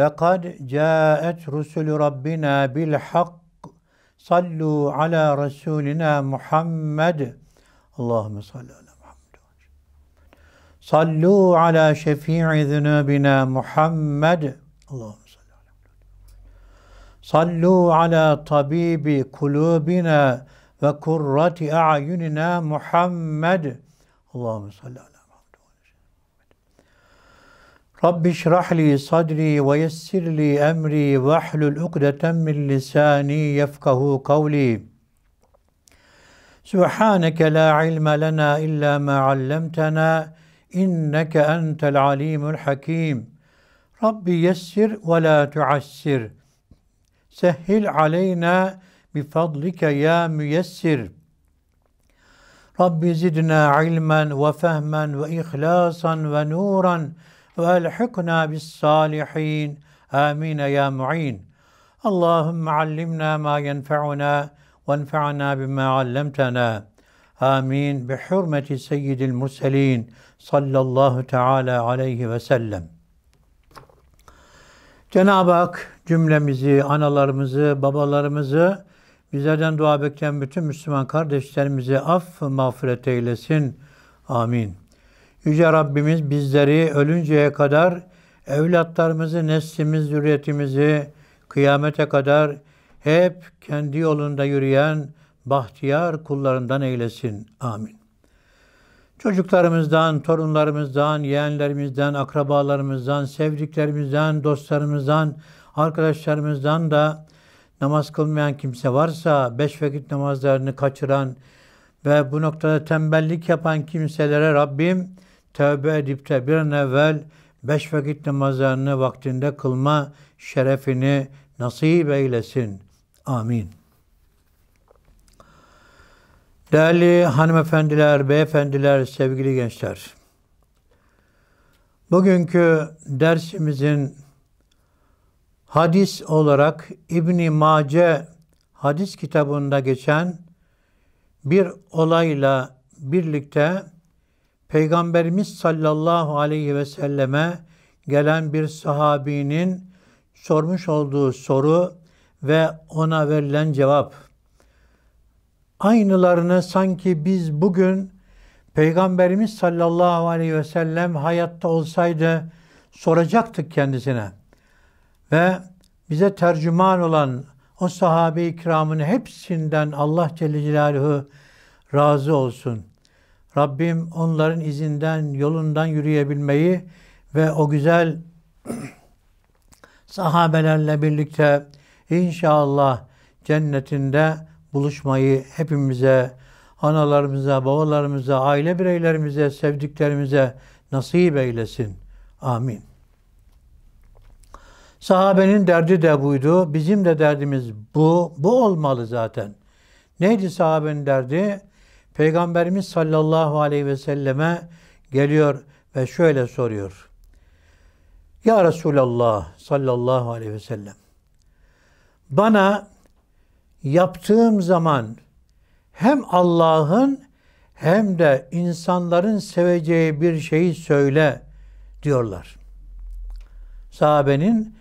لَقَدْ جَاءَتْ رُسُلُ رَبِّنَا بِالْحَقِّ صَلُّوا عَلَى رَسُولِنَا مُحَمَّدٍ Allahümme salli ala Muhammed. Sallu ala şefii zunubina Muhammed. Allahümme salli ala Muhammed. Sallu ala tabibi kulubina ve kurrati a'yunina Muhammed. Allahümme salli ala رب اشرح لي صدري ويسر لي أمري واحلل عقدة من لساني يفقه قولي سبحانك لا علم لنا إلا ما علمتنا إنك أنت العليم الحكيم رب يسر ولا تعسر سهل علينا بفضلك يا ميسر رب زدنا علما وفهما وإخلاصا ونورا ve elhikna bis salihin. Amin ya mu'in. Allahümme allimna ma yenfe'una ve enfe'na bima allemtena. Amin. Bi hürmeti seyyidil murselin sallallahu teala aleyhi ve sellem. Cenab-ı Hak cümlemizi, analarımızı, babalarımızı, bizlerden dua bekleyen bütün Müslüman kardeşlerimizi aff mağfiret eylesin. Amin. Yüce Rabbimiz bizleri ölünceye kadar evlatlarımızı, neslimiz, zürriyetimizi kıyamete kadar hep kendi yolunda yürüyen bahtiyar kullarından eylesin. Amin. Çocuklarımızdan, torunlarımızdan, yeğenlerimizden, akrabalarımızdan, sevdiklerimizden, dostlarımızdan, arkadaşlarımızdan da namaz kılmayan kimse varsa, beş vakit namazlarını kaçıran ve bu noktada tembellik yapan kimselere Rabbim tövbe edip de bir an evvel beş vakit namazlarını vaktinde kılma şerefini nasip eylesin. Amin. Değerli hanımefendiler, beyefendiler, sevgili gençler. Bugünkü dersimizin hadis olarak İbn Mace hadis kitabında geçen bir olayla birlikte Peygamberimiz sallallahu aleyhi ve selleme gelen bir sahabinin sormuş olduğu soru ve ona verilen cevap. Aynılarını sanki biz bugün Peygamberimiz sallallahu aleyhi ve sellem hayatta olsaydı soracaktık kendisine. Ve bize tercüman olan o sahabe-i kiramın hepsinden Allah Celle Celaluhu razı olsun. Rabbim onların izinden, yolundan yürüyebilmeyi ve o güzel sahabelerle birlikte inşallah cennetinde buluşmayı hepimize, analarımıza, babalarımıza, aile bireylerimize, sevdiklerimize nasip eylesin. Amin. Sahabenin derdi de buydu. Bizim de derdimiz bu. Bu olmalı zaten. Neydi sahabenin derdi? Peygamberimiz sallallahu aleyhi ve selleme geliyor ve şöyle soruyor. Ya Resulallah sallallahu aleyhi ve sellem bana yaptığım zaman hem Allah'ın hem de insanların seveceği bir şeyi söyle diyorlar. Sahabenin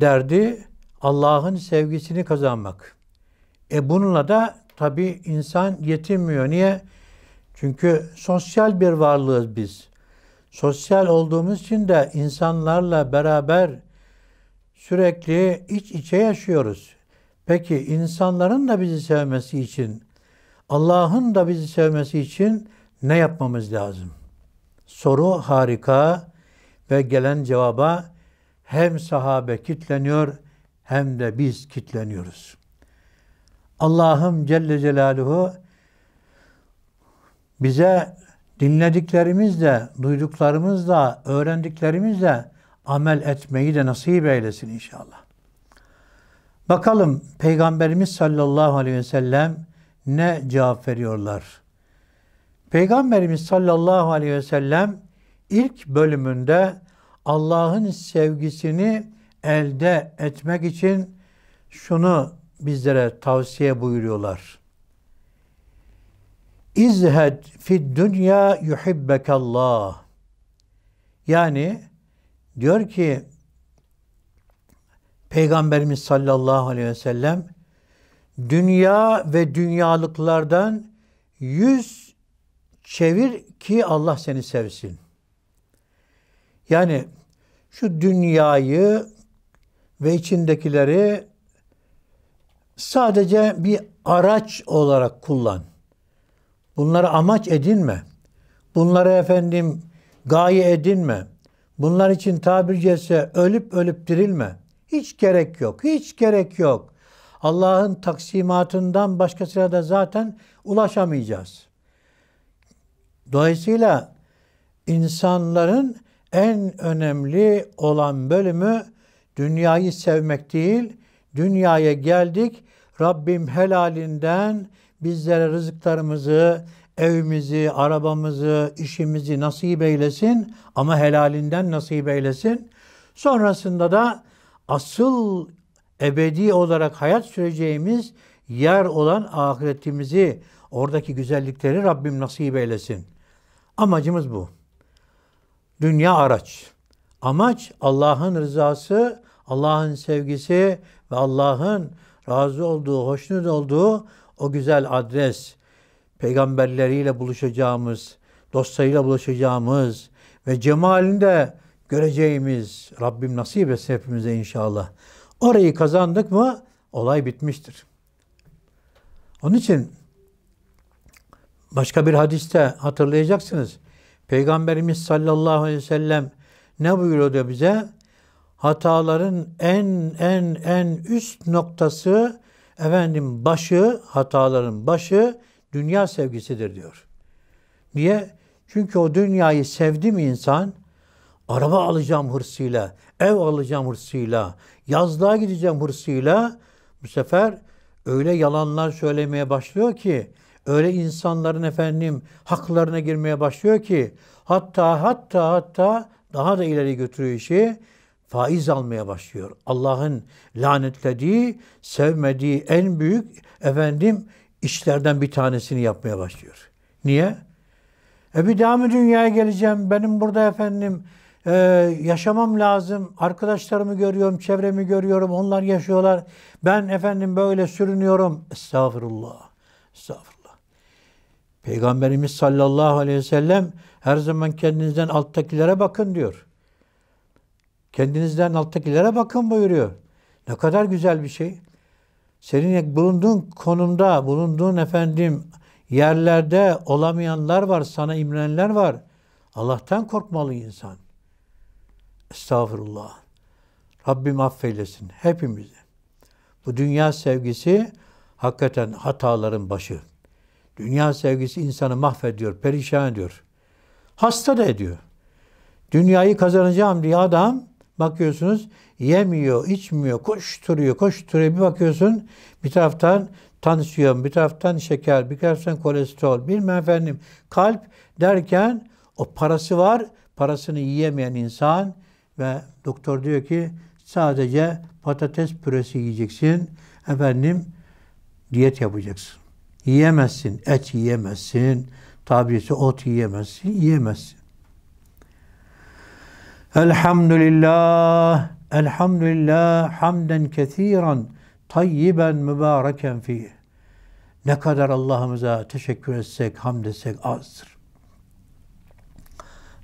derdi Allah'ın sevgisini kazanmak. E bununla da tabi insan yetinmiyor. Niye? Çünkü sosyal bir varlığız biz. Sosyal olduğumuz için de insanlarla beraber sürekli iç içe yaşıyoruz. Peki insanların da bizi sevmesi için, Allah'ın da bizi sevmesi için ne yapmamız lazım? Soru harika ve gelen cevaba hem sahabe kitleniyor hem de biz kitleniyoruz. Allah'ım Celle Celaluhu bize dinlediklerimizle, duyduklarımızla, öğrendiklerimizle amel etmeyi de nasip eylesin inşallah. Bakalım Peygamberimiz sallallahu aleyhi ve sellem ne cevap veriyorlar? Peygamberimiz sallallahu aleyhi ve sellem ilk bölümünde Allah'ın sevgisini elde etmek için şunu bizlere tavsiye buyuruyorlar. İzhed fid dünya Allah. Yani diyor ki Peygamberimiz sallallahu aleyhi ve sellem dünya ve dünyalıklardan yüz çevir ki Allah seni sevsin. Yani şu dünyayı ve içindekileri Sadece bir araç olarak kullan. Bunları amaç edinme. Bunları efendim gaye edinme. Bunlar için tabir caizse ölüp ölüp dirilme. Hiç gerek yok. Hiç gerek yok. Allah'ın taksimatından başkasına da zaten ulaşamayacağız. Dolayısıyla insanların en önemli olan bölümü dünyayı sevmek değil, dünyaya geldik, Rabbim helalinden bizlere rızıklarımızı, evimizi, arabamızı, işimizi nasip eylesin ama helalinden nasip eylesin. Sonrasında da asıl ebedi olarak hayat süreceğimiz yer olan ahiretimizi, oradaki güzellikleri Rabbim nasip eylesin. Amacımız bu. Dünya araç. Amaç Allah'ın rızası, Allah'ın sevgisi ve Allah'ın razı olduğu, hoşnut olduğu o güzel adres, peygamberleriyle buluşacağımız, dostlarıyla buluşacağımız ve cemalinde göreceğimiz Rabbim nasip etsin hepimize inşallah. Orayı kazandık mı olay bitmiştir. Onun için başka bir hadiste hatırlayacaksınız. Peygamberimiz sallallahu aleyhi ve sellem ne buyuruyordu bize? hataların en en en üst noktası efendim başı hataların başı dünya sevgisidir diyor. Niye? Çünkü o dünyayı sevdi mi insan? Araba alacağım hırsıyla, ev alacağım hırsıyla, yazlığa gideceğim hırsıyla bu sefer öyle yalanlar söylemeye başlıyor ki, öyle insanların efendim haklarına girmeye başlıyor ki hatta hatta hatta daha da ileri götürüyor işi faiz almaya başlıyor. Allah'ın lanetlediği, sevmediği en büyük efendim işlerden bir tanesini yapmaya başlıyor. Niye? E bir daha mı dünyaya geleceğim? Benim burada efendim e, yaşamam lazım. Arkadaşlarımı görüyorum, çevremi görüyorum. Onlar yaşıyorlar. Ben efendim böyle sürünüyorum. Estağfurullah. Estağfurullah. Peygamberimiz sallallahu aleyhi ve sellem her zaman kendinizden alttakilere bakın diyor. Kendinizden alttakilere bakın buyuruyor. Ne kadar güzel bir şey. Senin bulunduğun konumda, bulunduğun efendim yerlerde olamayanlar var, sana imrenenler var. Allah'tan korkmalı insan. Estağfurullah. Rabbim affeylesin hepimizi. Bu dünya sevgisi hakikaten hataların başı. Dünya sevgisi insanı mahvediyor, perişan ediyor. Hasta da ediyor. Dünyayı kazanacağım diye adam Bakıyorsunuz yemiyor, içmiyor, koşturuyor, koşturuyor. Bir bakıyorsun bir taraftan tansiyon, bir taraftan şeker, bir taraftan kolesterol, bilmem efendim kalp derken o parası var, parasını yiyemeyen insan ve doktor diyor ki sadece patates püresi yiyeceksin, efendim diyet yapacaksın. Yiyemezsin, et yiyemezsin, tabirisi ot yiyemezsin, yiyemezsin. Elhamdülillah, elhamdülillah hamden kethiren, tayyiben mübareken fiyh. Ne kadar Allah'ımıza teşekkür etsek, hamd etsek azdır.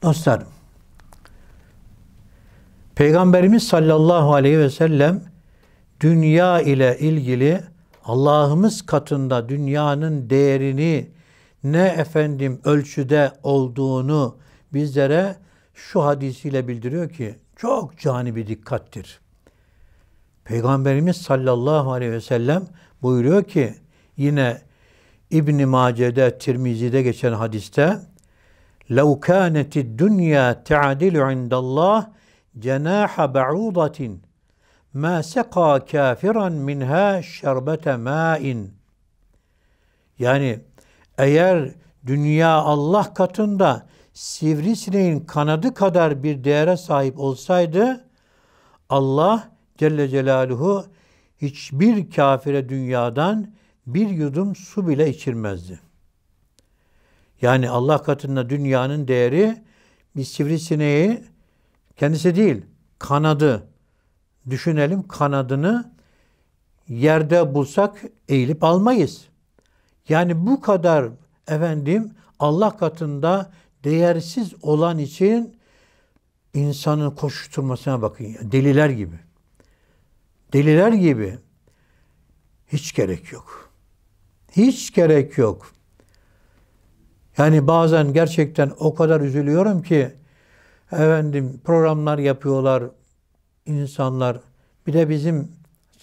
Dostlarım, Peygamberimiz sallallahu aleyhi ve sellem dünya ile ilgili Allah'ımız katında dünyanın değerini ne efendim ölçüde olduğunu bizlere şu hadisiyle bildiriyor ki çok cani bir dikkattir. Peygamberimiz sallallahu aleyhi ve sellem buyuruyor ki yine İbn Mace'de, Tirmizi'de geçen hadiste لَوْ كَانَتِ الدُّنْيَا تَعَدِلُ عِنْدَ اللّٰهِ جَنَاحَ بَعُوضَةٍ مَا سَقَى كَافِرًا مِنْهَا شَرْبَةَ مَاءٍ Yani eğer dünya Allah katında sivrisineğin kanadı kadar bir değere sahip olsaydı Allah Celle Celaluhu hiçbir kafire dünyadan bir yudum su bile içirmezdi. Yani Allah katında dünyanın değeri bir sivrisineği kendisi değil, kanadı. Düşünelim kanadını yerde bulsak eğilip almayız. Yani bu kadar efendim Allah katında değersiz olan için insanın koşuşturmasına bakın. Deliler gibi. Deliler gibi hiç gerek yok. Hiç gerek yok. Yani bazen gerçekten o kadar üzülüyorum ki efendim programlar yapıyorlar insanlar. Bir de bizim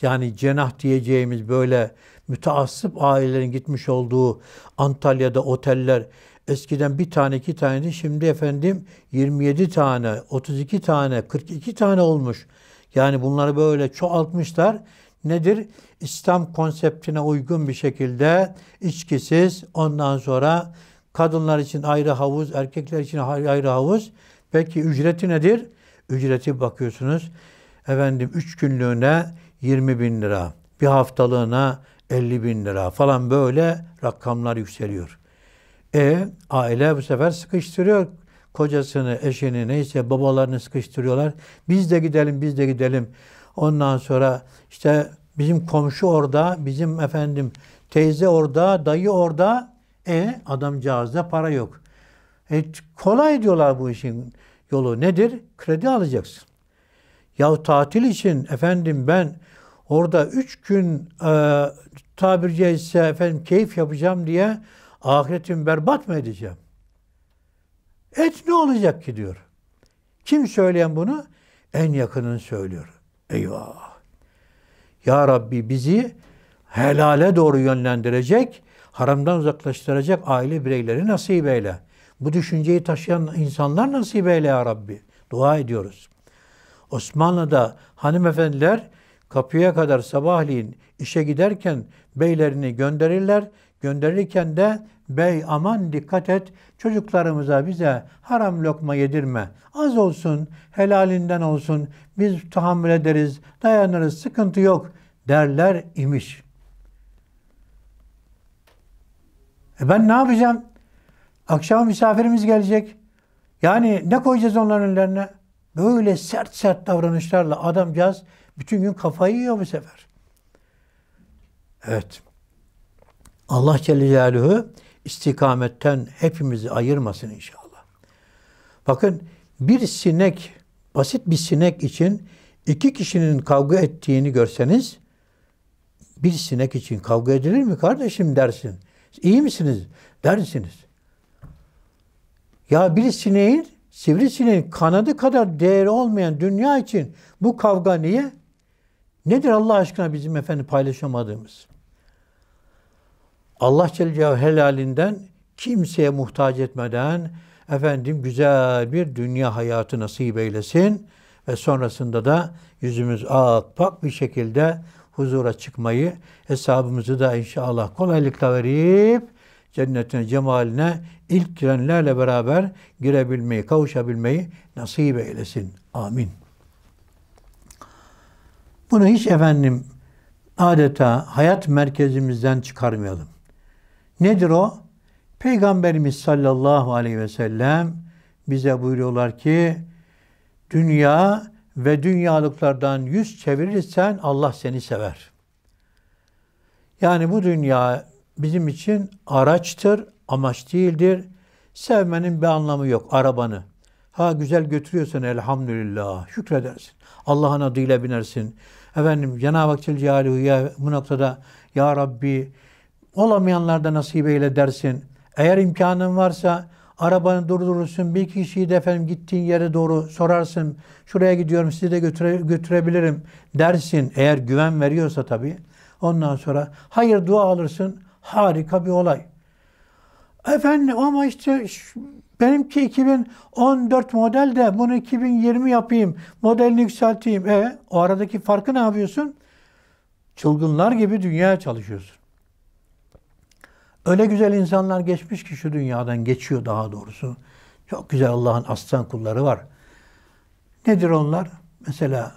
yani cenah diyeceğimiz böyle müteassıp ailelerin gitmiş olduğu Antalya'da oteller Eskiden bir tane, iki taneydi. Şimdi efendim 27 tane, 32 tane, 42 tane olmuş. Yani bunları böyle çoğaltmışlar. Nedir? İslam konseptine uygun bir şekilde içkisiz, ondan sonra kadınlar için ayrı havuz, erkekler için ayrı havuz. Peki ücreti nedir? Ücreti bakıyorsunuz. Efendim 3 günlüğüne 20 bin lira, bir haftalığına 50 bin lira falan böyle rakamlar yükseliyor. E aile bu sefer sıkıştırıyor kocasını, eşini neyse babalarını sıkıştırıyorlar. Biz de gidelim, biz de gidelim. Ondan sonra işte bizim komşu orada, bizim efendim teyze orada, dayı orada. E adamcağızda para yok. E, kolay diyorlar bu işin yolu. Nedir? Kredi alacaksın. Ya tatil için efendim ben orada üç gün e, tabiri caizse efendim keyif yapacağım diye ahiretimi berbat mı edeceğim? Et ne olacak ki diyor. Kim söyleyen bunu? En yakının söylüyor. Eyvah! Ya Rabbi bizi helale doğru yönlendirecek, haramdan uzaklaştıracak aile bireyleri nasip eyle. Bu düşünceyi taşıyan insanlar nasip eyle ya Rabbi. Dua ediyoruz. Osmanlı'da hanımefendiler kapıya kadar sabahleyin işe giderken beylerini gönderirler. Gönderirken de bey aman dikkat et çocuklarımıza bize haram lokma yedirme. Az olsun helalinden olsun biz tahammül ederiz dayanırız sıkıntı yok derler imiş. E ben ne yapacağım? akşam misafirimiz gelecek. Yani ne koyacağız onların önlerine? Böyle sert sert davranışlarla adamcağız bütün gün kafayı yiyor bu sefer. Evet. Allah Celle Celaluhu istikametten hepimizi ayırmasın inşallah. Bakın bir sinek, basit bir sinek için iki kişinin kavga ettiğini görseniz bir sinek için kavga edilir mi kardeşim dersin. İyi misiniz? Dersiniz. Ya bir sineğin, sivrisineğin kanadı kadar değeri olmayan dünya için bu kavga niye? Nedir Allah aşkına bizim efendi paylaşamadığımız? Allah Celle Celaluhu helalinden kimseye muhtaç etmeden efendim güzel bir dünya hayatı nasip eylesin ve sonrasında da yüzümüz akpak bir şekilde huzura çıkmayı hesabımızı da inşallah kolaylıkla verip cennetine, cemaline ilk girenlerle beraber girebilmeyi, kavuşabilmeyi nasip eylesin. Amin. Bunu hiç efendim adeta hayat merkezimizden çıkarmayalım. Nedir o? Peygamberimiz sallallahu aleyhi ve sellem bize buyuruyorlar ki dünya ve dünyalıklardan yüz çevirirsen Allah seni sever. Yani bu dünya bizim için araçtır, amaç değildir. Sevmenin bir anlamı yok arabanı. Ha güzel götürüyorsun elhamdülillah. Şükredersin. Allah'ın adıyla binersin. Efendim Cenab-ı Hak Celaluhu bu noktada Ya Rabbi Olamayanlar da nasip eyle dersin. Eğer imkanın varsa arabanı durdurursun. Bir kişiyi de efendim gittiğin yere doğru sorarsın. Şuraya gidiyorum sizi de götüre, götürebilirim dersin. Eğer güven veriyorsa tabii. Ondan sonra hayır dua alırsın. Harika bir olay. Efendim ama işte benimki 2014 model de bunu 2020 yapayım. Modelini yükselteyim. E o aradaki farkı ne yapıyorsun? Çılgınlar gibi dünyaya çalışıyorsun. Öyle güzel insanlar geçmiş ki şu dünyadan geçiyor daha doğrusu. Çok güzel Allah'ın aslan kulları var. Nedir onlar? Mesela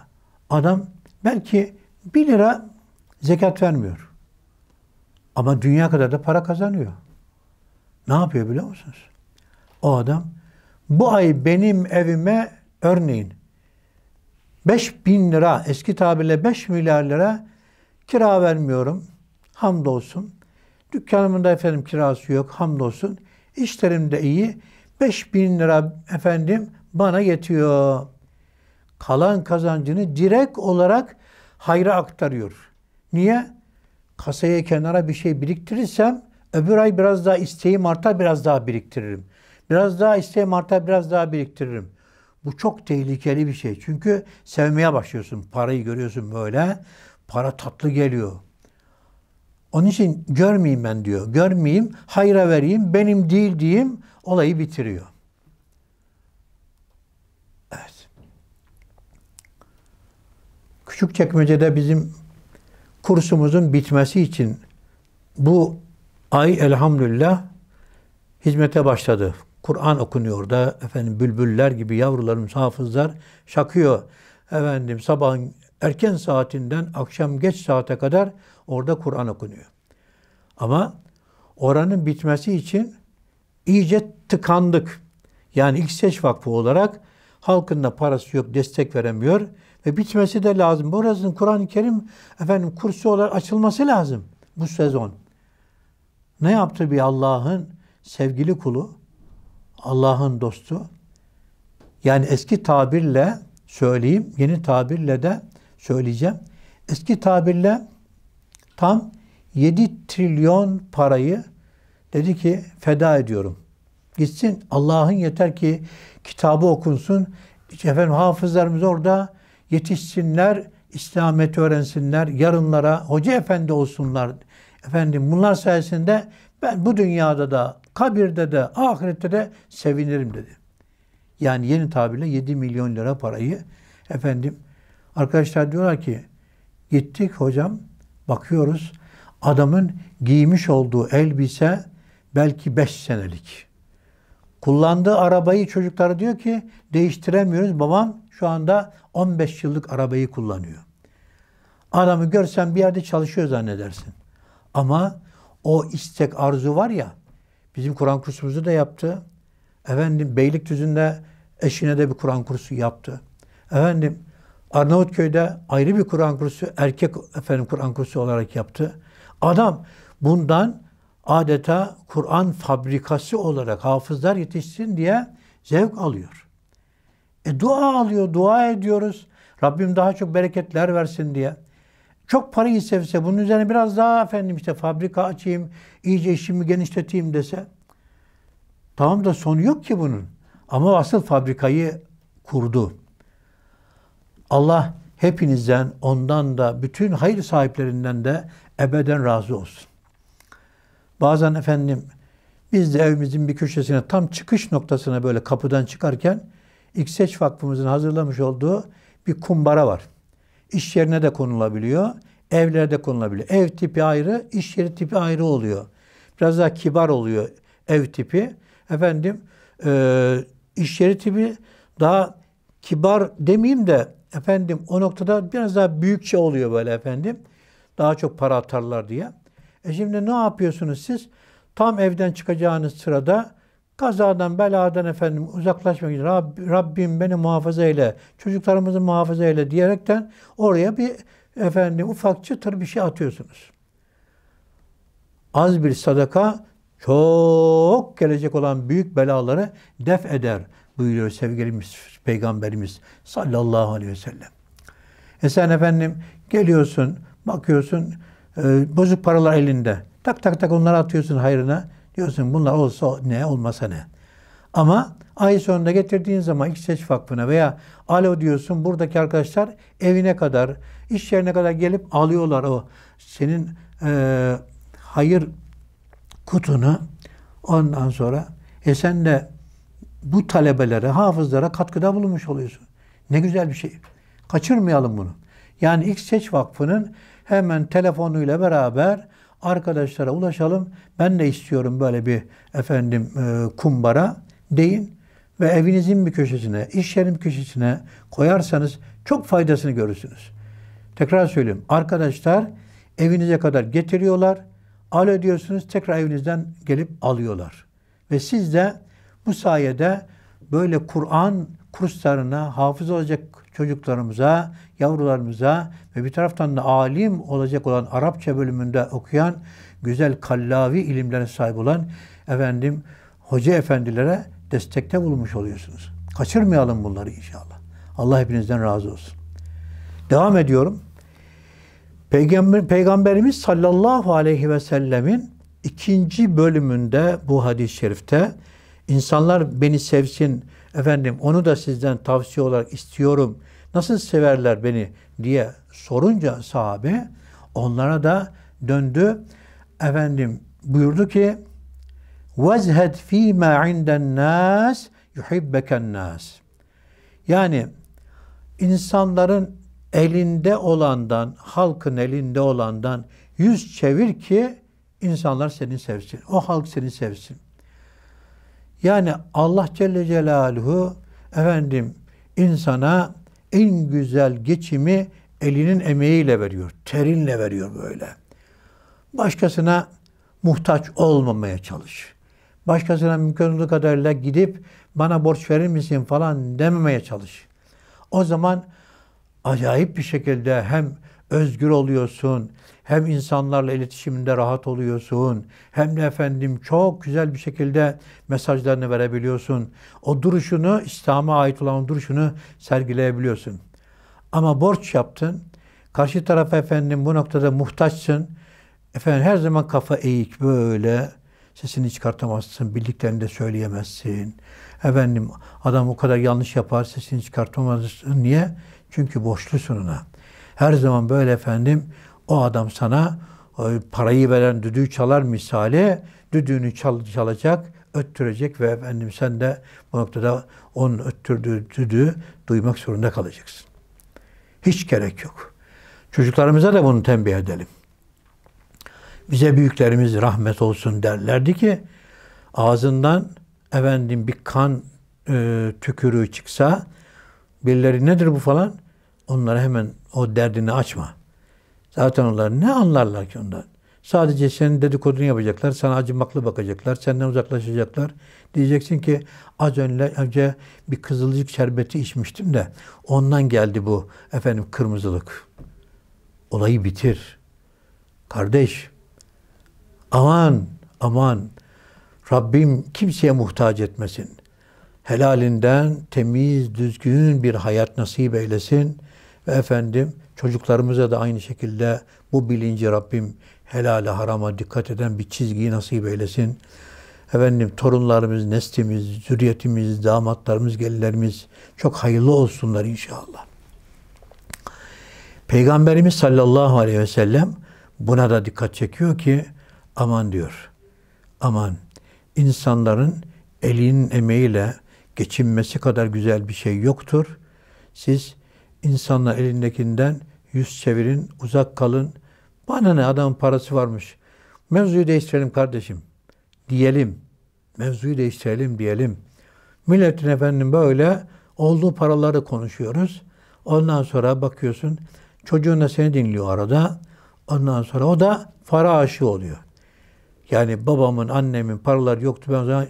adam belki bir lira zekat vermiyor. Ama dünya kadar da para kazanıyor. Ne yapıyor biliyor musunuz? O adam bu ay benim evime örneğin 5 bin lira eski tabirle 5 milyar lira kira vermiyorum. Hamdolsun. Dükkanımın da efendim kirası yok hamdolsun. İşlerim de iyi. 5000 lira efendim bana yetiyor. Kalan kazancını direkt olarak hayra aktarıyor. Niye? Kasaya kenara bir şey biriktirirsem öbür ay biraz daha isteğim artar biraz daha biriktiririm. Biraz daha isteğim artar biraz daha biriktiririm. Bu çok tehlikeli bir şey. Çünkü sevmeye başlıyorsun. Parayı görüyorsun böyle. Para tatlı geliyor. Onun için görmeyeyim ben diyor. Görmeyeyim, hayra vereyim, benim değil diyeyim olayı bitiriyor. Evet. Küçükçekmece'de bizim kursumuzun bitmesi için bu ay elhamdülillah hizmete başladı. Kur'an okunuyor da efendim bülbüller gibi yavrularımız hafızlar şakıyor. Efendim sabahın erken saatinden akşam geç saate kadar Orada Kur'an okunuyor. Ama oranın bitmesi için iyice tıkandık. Yani ilk seç Vakfı olarak halkın da parası yok, destek veremiyor ve bitmesi de lazım. Burasının Kur'an-ı Kerim efendim kursu olarak açılması lazım bu sezon. Ne yaptı bir Allah'ın sevgili kulu, Allah'ın dostu? Yani eski tabirle söyleyeyim, yeni tabirle de söyleyeceğim. Eski tabirle tam 7 trilyon parayı dedi ki feda ediyorum. Gitsin Allah'ın yeter ki kitabı okunsun. Efendim hafızlarımız orada yetişsinler, İslamiyet öğrensinler, yarınlara hoca efendi olsunlar. Efendim bunlar sayesinde ben bu dünyada da, kabirde de, ahirette de sevinirim dedi. Yani yeni tabirle 7 milyon lira parayı efendim arkadaşlar diyorlar ki gittik hocam Bakıyoruz adamın giymiş olduğu elbise belki beş senelik. Kullandığı arabayı çocukları diyor ki değiştiremiyoruz. Babam şu anda 15 yıllık arabayı kullanıyor. Adamı görsen bir yerde çalışıyor zannedersin. Ama o istek arzu var ya bizim Kur'an kursumuzu da yaptı. Efendim Beylikdüzü'nde eşine de bir Kur'an kursu yaptı. Efendim Arnavutköy'de ayrı bir Kur'an kursu erkek efendim Kur'an kursu olarak yaptı. Adam bundan adeta Kur'an fabrikası olarak hafızlar yetişsin diye zevk alıyor. E, dua alıyor, dua ediyoruz. Rabbim daha çok bereketler versin diye. Çok parayı sevse, bunun üzerine biraz daha efendim işte fabrika açayım, iyice işimi genişleteyim dese. Tamam da sonu yok ki bunun. Ama asıl fabrikayı kurdu. Allah hepinizden, ondan da, bütün hayır sahiplerinden de ebeden razı olsun. Bazen efendim biz de evimizin bir köşesine tam çıkış noktasına böyle kapıdan çıkarken İkseç Vakfımızın hazırlamış olduğu bir kumbara var. İş yerine de konulabiliyor, evlere de konulabiliyor. Ev tipi ayrı, iş yeri tipi ayrı oluyor. Biraz daha kibar oluyor ev tipi. Efendim e, iş yeri tipi daha kibar demeyeyim de Efendim o noktada biraz daha büyükçe oluyor böyle efendim. Daha çok para atarlar diye. E şimdi ne yapıyorsunuz siz? Tam evden çıkacağınız sırada kazadan, beladan efendim uzaklaşmak için Rab, Rabbim beni muhafaza eyle, çocuklarımızı muhafaza eyle diyerekten oraya bir efendim ufak çıtır bir şey atıyorsunuz. Az bir sadaka çok gelecek olan büyük belaları def eder buyuruyor sevgili Müslüman. Peygamberimiz sallallahu aleyhi ve sellem. E sen efendim geliyorsun, bakıyorsun, e, bozuk paralar elinde. Tak tak tak onları atıyorsun hayrına. Diyorsun bunlar olsa ne, olmasa ne. Ama ay sonunda getirdiğin zaman İç Seç Vakfı'na veya alo diyorsun buradaki arkadaşlar evine kadar, iş yerine kadar gelip alıyorlar o senin e, hayır kutunu. Ondan sonra e sen de bu talebelere, hafızlara katkıda bulunmuş oluyorsun. Ne güzel bir şey. Kaçırmayalım bunu. Yani İlk Seç Vakfı'nın hemen telefonuyla beraber arkadaşlara ulaşalım. Ben de istiyorum böyle bir efendim e, kumbara deyin ve evinizin bir köşesine, iş yerinin bir köşesine koyarsanız çok faydasını görürsünüz. Tekrar söyleyeyim. Arkadaşlar evinize kadar getiriyorlar. Alo diyorsunuz tekrar evinizden gelip alıyorlar. Ve siz de bu sayede böyle Kur'an kurslarına hafız olacak çocuklarımıza, yavrularımıza ve bir taraftan da alim olacak olan Arapça bölümünde okuyan güzel kallavi ilimlere sahip olan efendim hoca efendilere destekte bulunmuş oluyorsunuz. Kaçırmayalım bunları inşallah. Allah hepinizden razı olsun. Devam ediyorum. Peygamber, Peygamberimiz sallallahu aleyhi ve sellemin ikinci bölümünde bu hadis-i şerifte İnsanlar beni sevsin, efendim onu da sizden tavsiye olarak istiyorum. Nasıl severler beni diye sorunca sahabe onlara da döndü. Efendim buyurdu ki وَزْهَدْ ف۪ي مَا عِنْدَ النَّاسِ يُحِبَّكَ النَّاسِ Yani insanların elinde olandan, halkın elinde olandan yüz çevir ki insanlar seni sevsin. O halk seni sevsin. Yani Allah Celle Celaluhu efendim insana en güzel geçimi elinin emeğiyle veriyor. Terinle veriyor böyle. Başkasına muhtaç olmamaya çalış. Başkasına mümkün olduğu kadarıyla gidip bana borç verir misin falan dememeye çalış. O zaman acayip bir şekilde hem özgür oluyorsun. Hem insanlarla iletişiminde rahat oluyorsun. Hem de efendim çok güzel bir şekilde mesajlarını verebiliyorsun. O duruşunu, İslam'a ait olan duruşunu sergileyebiliyorsun. Ama borç yaptın. Karşı taraf efendim bu noktada muhtaçsın. Efendim her zaman kafa eğik böyle sesini çıkartamazsın, bildiklerini de söyleyemezsin. Efendim adam o kadar yanlış yapar, sesini çıkartamazsın. Niye? Çünkü borçlusun ona. Her zaman böyle efendim o adam sana e, parayı veren düdüğü çalar misali düdüğünü çal, çalacak, öttürecek ve efendim sen de bu noktada onun öttürdüğü düdüğü duymak zorunda kalacaksın. Hiç gerek yok. Çocuklarımıza da bunu tembih edelim. Bize büyüklerimiz rahmet olsun derlerdi ki ağzından efendim bir kan e, tükürüğü çıksa birileri nedir bu falan onlara hemen o derdini açma. Zaten onlar ne anlarlar ki ondan? Sadece senin dedikodunu yapacaklar, sana acımaklı bakacaklar, senden uzaklaşacaklar. Diyeceksin ki az önce bir kızılcık şerbeti içmiştim de ondan geldi bu efendim kırmızılık. Olayı bitir. Kardeş, aman, aman Rabbim kimseye muhtaç etmesin. Helalinden temiz, düzgün bir hayat nasip eylesin. Ve efendim çocuklarımıza da aynı şekilde bu bilinci Rabbim helale harama dikkat eden bir çizgiyi nasip eylesin. Efendim torunlarımız, neslimiz, zürriyetimiz, damatlarımız, gelinlerimiz çok hayırlı olsunlar inşallah. Peygamberimiz sallallahu aleyhi ve sellem buna da dikkat çekiyor ki aman diyor. Aman insanların elinin emeğiyle geçinmesi kadar güzel bir şey yoktur. Siz insanla elindekinden yüz çevirin, uzak kalın. Bana ne adamın parası varmış. Mevzuyu değiştirelim kardeşim. Diyelim. Mevzuyu değiştirelim diyelim. Milletin efendim böyle olduğu paraları konuşuyoruz. Ondan sonra bakıyorsun çocuğun da seni dinliyor arada. Ondan sonra o da para aşığı oluyor. Yani babamın, annemin paraları yoktu ben o zaman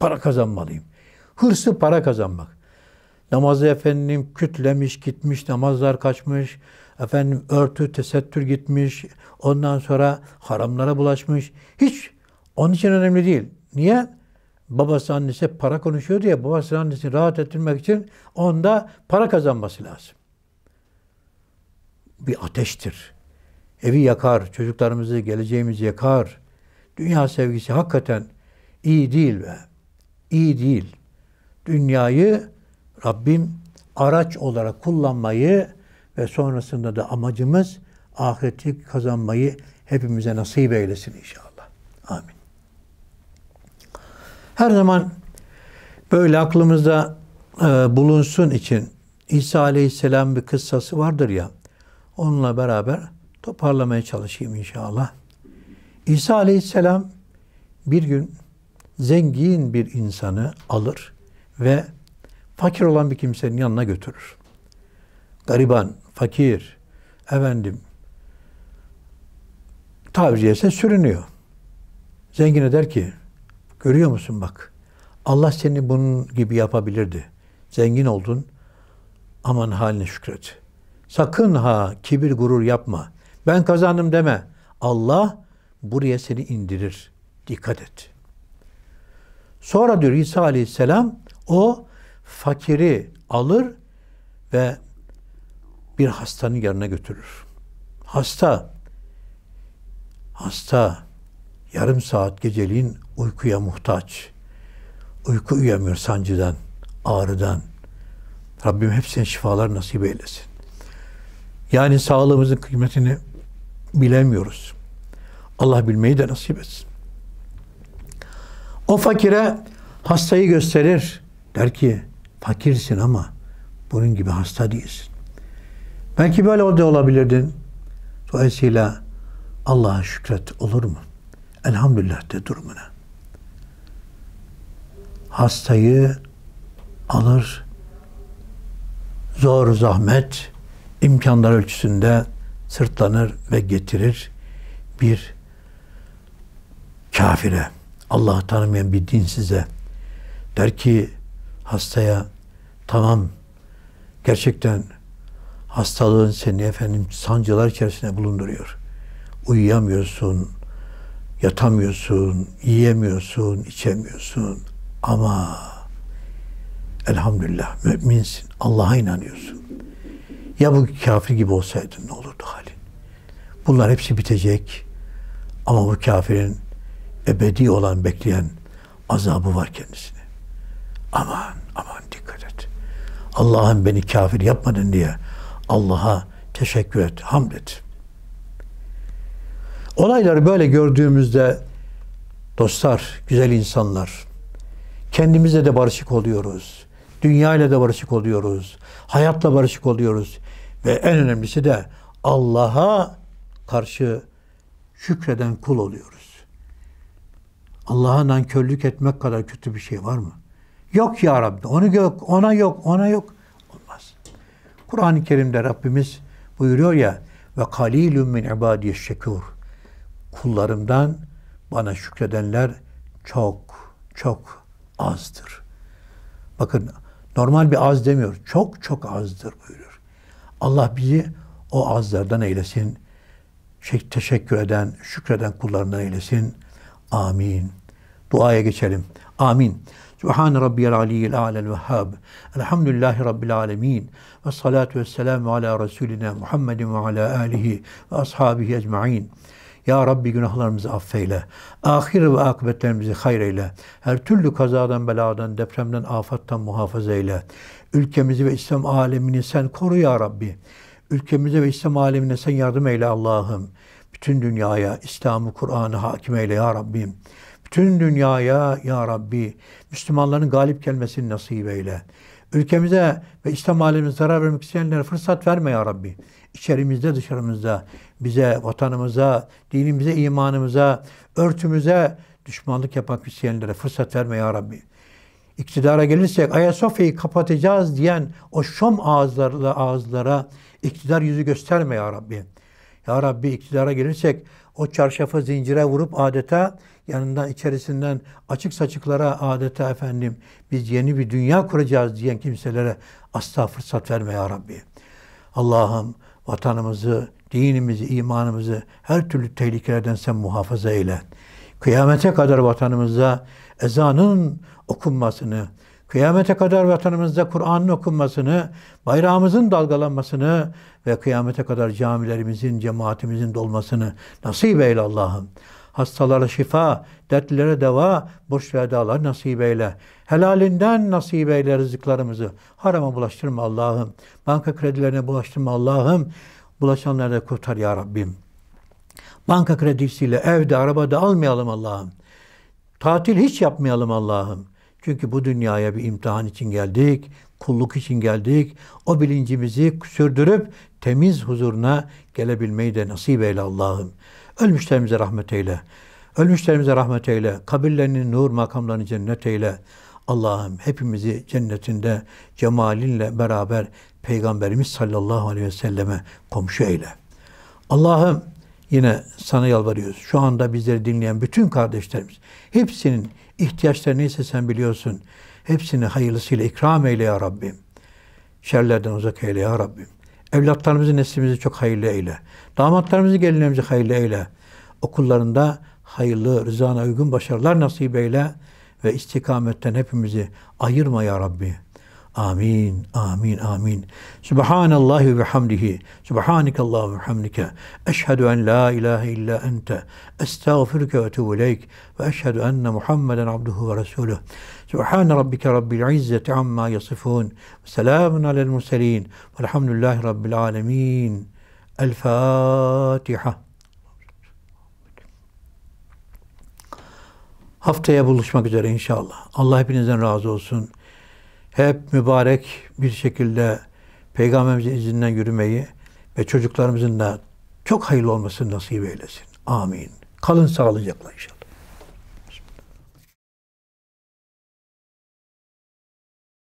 para kazanmalıyım. Hırsı para kazanmak. Namazı efendim kütlemiş, gitmiş, namazlar kaçmış. Efendim örtü, tesettür gitmiş. Ondan sonra haramlara bulaşmış. Hiç onun için önemli değil. Niye? Babası annesi para konuşuyor diye babası annesi rahat ettirmek için onda para kazanması lazım. Bir ateştir. Evi yakar, çocuklarımızı, geleceğimizi yakar. Dünya sevgisi hakikaten iyi değil ve iyi değil. Dünyayı Rabbim araç olarak kullanmayı ve sonrasında da amacımız ahireti kazanmayı hepimize nasip eylesin inşallah. Amin. Her zaman böyle aklımızda e, bulunsun için İsa Aleyhisselam bir kıssası vardır ya. Onunla beraber toparlamaya çalışayım inşallah. İsa Aleyhisselam bir gün zengin bir insanı alır ve fakir olan bir kimsenin yanına götürür. Gariban, fakir, efendim, tabiri caizse sürünüyor. Zengine der ki, görüyor musun bak, Allah seni bunun gibi yapabilirdi. Zengin oldun, aman haline şükret. Sakın ha kibir gurur yapma. Ben kazandım deme. Allah buraya seni indirir. Dikkat et. Sonra diyor İsa Aleyhisselam o fakiri alır ve bir hastanın yanına götürür. Hasta hasta yarım saat geceliğin uykuya muhtaç. Uyku uyamıyor sancıdan, ağrıdan. Rabbim hepsine şifalar nasip eylesin. Yani sağlığımızın kıymetini bilemiyoruz. Allah bilmeyi de nasip etsin. O fakire hastayı gösterir. Der ki Fakirsin ama bunun gibi hasta değilsin. Belki böyle oldu olabilirdin. Dolayısıyla Allah'a şükret olur mu? Elhamdülillah de durumuna. Hastayı alır, zor zahmet, imkanlar ölçüsünde sırtlanır ve getirir bir kafire, Allah'ı tanımayan bir dinsize der ki hastaya tamam gerçekten hastalığın seni efendim sancılar içerisinde bulunduruyor. Uyuyamıyorsun, yatamıyorsun, yiyemiyorsun, içemiyorsun ama elhamdülillah müminsin, Allah'a inanıyorsun. Ya bu kafir gibi olsaydın ne olurdu halin? Bunlar hepsi bitecek ama bu kafirin ebedi olan bekleyen azabı var kendisine. Aman Aman dikkat et. Allah'ım beni kafir yapmadın diye Allah'a teşekkür et, hamd et. Olayları böyle gördüğümüzde dostlar, güzel insanlar, kendimizle de barışık oluyoruz. dünyayla da barışık oluyoruz. Hayatla barışık oluyoruz. Ve en önemlisi de Allah'a karşı şükreden kul oluyoruz. Allah'a nankörlük etmek kadar kötü bir şey var mı? Yok ya Rabbi, onu yok, ona yok, ona yok. Olmaz. Kur'an-ı Kerim'de Rabbimiz buyuruyor ya ve kalilun min ibadiye şekur. Kullarımdan bana şükredenler çok çok azdır. Bakın normal bir az demiyor. Çok çok azdır buyuruyor. Allah bizi o azlardan eylesin. Şey, teşekkür eden, şükreden kullarından eylesin. Amin. Duaya geçelim. Amin. Subhan rabbiyal aliyyil a'lel vehhab. Elhamdülillahi rabbil alemin. Ve salatu ve selamu ala Resulina Muhammedin ve ala alihi ve ashabihi ecma'in. Ya Rabbi günahlarımızı affeyle. Ahir ve akıbetlerimizi hayır Her türlü kazadan, beladan, depremden, afattan muhafaza eyle. Ülkemizi ve İslam alemini sen koru ya Rabbi. Ülkemize ve İslam alemine sen yardım eyle Allah'ım. Bütün dünyaya İslam'ı, Kur'an'ı hakim eyle ya Rabbim. Bütün dünyaya ya Rabbi Müslümanların galip gelmesini nasip eyle. Ülkemize ve İslam alemine zarar vermek isteyenlere fırsat verme ya Rabbi. İçerimizde dışarımızda bize, vatanımıza, dinimize, imanımıza, örtümüze düşmanlık yapmak isteyenlere fırsat verme ya Rabbi. İktidara gelirsek Ayasofya'yı kapatacağız diyen o şom ağızlarla ağızlara iktidar yüzü gösterme ya Rabbi. Ya Rabbi iktidara gelirsek o çarşafı zincire vurup adeta yanından içerisinden açık saçıklara adeta efendim biz yeni bir dünya kuracağız diyen kimselere asla fırsat verme ya Rabbi. Allah'ım vatanımızı, dinimizi, imanımızı her türlü tehlikelerden sen muhafaza eyle. Kıyamete kadar vatanımızda ezanın okunmasını, kıyamete kadar vatanımızda Kur'an'ın okunmasını, bayrağımızın dalgalanmasını ve kıyamete kadar camilerimizin, cemaatimizin dolmasını nasip eyle Allah'ım. Hastalara şifa, dertlilere deva, borç ve edalar nasip eyle. Helalinden nasip eyle rızıklarımızı. Harama bulaştırma Allah'ım. Banka kredilerine bulaştırma Allah'ım. Bulaşanları da kurtar ya Rabbim. Banka kredisiyle evde, arabada almayalım Allah'ım. Tatil hiç yapmayalım Allah'ım. Çünkü bu dünyaya bir imtihan için geldik, kulluk için geldik. O bilincimizi sürdürüp temiz huzuruna gelebilmeyi de nasip eyle Allah'ım. Ölmüşlerimize rahmet eyle. Ölmüşlerimize rahmet eyle. Kabirlerini nur makamlarını cennet eyle. Allah'ım hepimizi cennetinde cemalinle beraber Peygamberimiz sallallahu aleyhi ve selleme komşu eyle. Allah'ım yine sana yalvarıyoruz. Şu anda bizleri dinleyen bütün kardeşlerimiz hepsinin İhtiyaçları neyse sen biliyorsun. Hepsini hayırlısıyla ikram eyle ya Rabbim. Şerlerden uzak eyle ya Rabbim. Evlatlarımızı, neslimizi çok hayırlı eyle. Damatlarımızı, gelinlerimizi hayırlı eyle. Okullarında hayırlı, rızana uygun başarılar nasip eyle ve istikametten hepimizi ayırma ya Rabbi. آمين آمين آمين سبحان الله وبحمده سبحانك الله وبحمدك أشهد أن لا إله إلا أنت أستغفرك وأتوب إليك وأشهد أن محمدا عبده ورسوله سبحان ربك رب العزة عما يصفون وسلام على المرسلين والحمد لله رب العالمين الفاتحة Haftaya buluşmak üzere inşallah. Allah hepinizden razı olsun. hep mübarek bir şekilde Peygamberimizin izinden yürümeyi ve çocuklarımızın da çok hayırlı olmasını nasip eylesin. Amin. Kalın sağlıcakla inşallah.